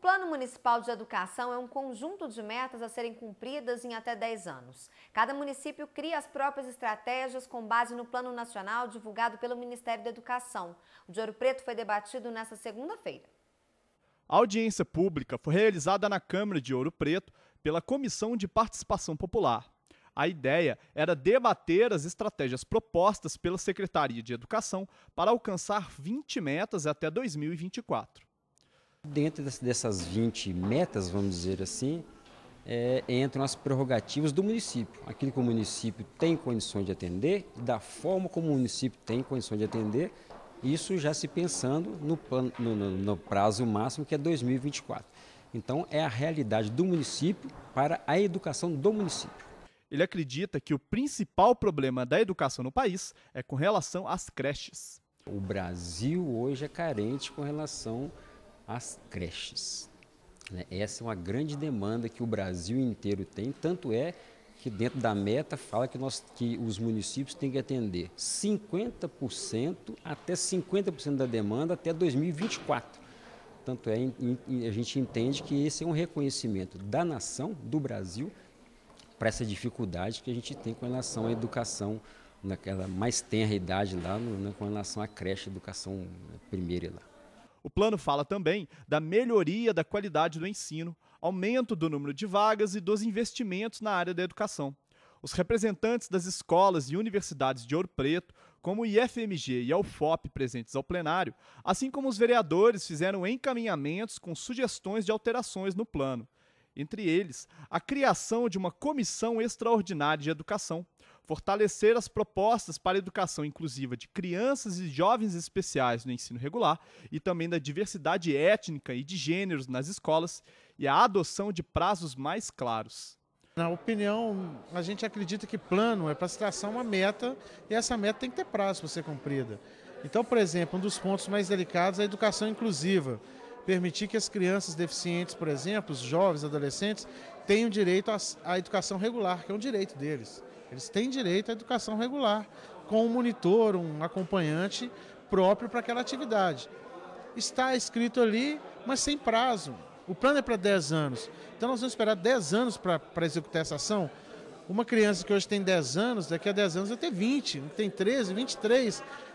Plano Municipal de Educação é um conjunto de metas a serem cumpridas em até 10 anos. Cada município cria as próprias estratégias com base no Plano Nacional divulgado pelo Ministério da Educação. O de Ouro Preto foi debatido nesta segunda-feira. A audiência pública foi realizada na Câmara de Ouro Preto pela Comissão de Participação Popular. A ideia era debater as estratégias propostas pela Secretaria de Educação para alcançar 20 metas até 2024. Dentro dessas 20 metas, vamos dizer assim, é, entram as prerrogativas do município, aquilo que o município tem condições de atender, da forma como o município tem condições de atender, isso já se pensando no, no, no, no prazo máximo que é 2024. Então, é a realidade do município para a educação do município. Ele acredita que o principal problema da educação no país é com relação às creches. O Brasil hoje é carente com relação as creches. Né? Essa é uma grande demanda que o Brasil inteiro tem, tanto é que dentro da meta fala que, nós, que os municípios têm que atender 50% até 50% da demanda até 2024. Tanto é, a gente entende que esse é um reconhecimento da nação, do Brasil, para essa dificuldade que a gente tem com relação à educação, naquela mais tenra idade lá, né, com relação à creche, educação né, primeira lá. O plano fala também da melhoria da qualidade do ensino, aumento do número de vagas e dos investimentos na área da educação. Os representantes das escolas e universidades de Ouro Preto, como o IFMG e a UFOP presentes ao plenário, assim como os vereadores, fizeram encaminhamentos com sugestões de alterações no plano. Entre eles, a criação de uma comissão extraordinária de educação, fortalecer as propostas para a educação inclusiva de crianças e jovens especiais no ensino regular e também da diversidade étnica e de gêneros nas escolas e a adoção de prazos mais claros. Na opinião, a gente acredita que plano é para se traçar uma meta e essa meta tem que ter prazo para ser cumprida. Então, por exemplo, um dos pontos mais delicados é a educação inclusiva permitir que as crianças deficientes, por exemplo, os jovens, adolescentes, tenham direito à educação regular, que é um direito deles. Eles têm direito à educação regular, com um monitor, um acompanhante próprio para aquela atividade. Está escrito ali, mas sem prazo. O plano é para 10 anos. Então nós vamos esperar 10 anos para executar essa ação. Uma criança que hoje tem 10 anos, daqui a 10 anos vai ter 20, tem 13, 23.